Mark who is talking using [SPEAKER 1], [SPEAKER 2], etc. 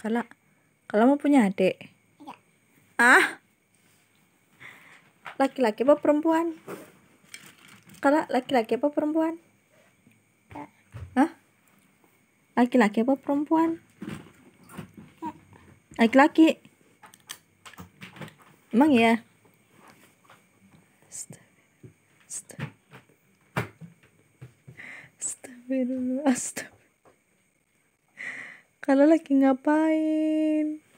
[SPEAKER 1] kala kala mau punya adik? Ya. Ah? Laki-laki apa perempuan?
[SPEAKER 2] kala laki-laki apa perempuan? Ya. Hah? Laki-laki apa perempuan? Iya. Laki-laki.
[SPEAKER 3] Emang ya?
[SPEAKER 4] astagfirullah kalau lagi ngapain